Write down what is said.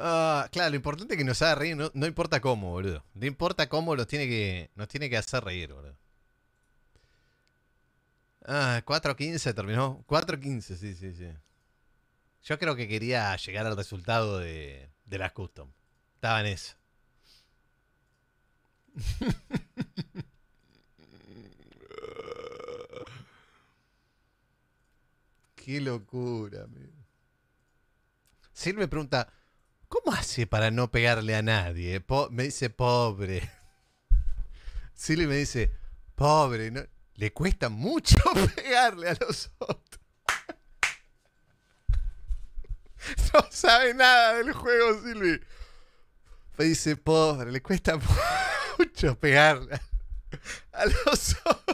Ah, claro, lo importante es que nos haga reír, no, no, importa cómo, boludo. No importa cómo tiene que, nos tiene que hacer reír, boludo. Ah, 4.15 terminó. 4.15, sí, sí, sí. Yo creo que quería llegar al resultado de, de las custom. Estaba en eso. Qué locura, amigo. Sil me pregunta, ¿Cómo hace para no pegarle a nadie? me dice, pobre. Silly me dice, pobre, le cuesta mucho pegarle a los otros. No sabe nada del juego, Silvi. Me dice, pobre, le cuesta mucho pegarle a los otros.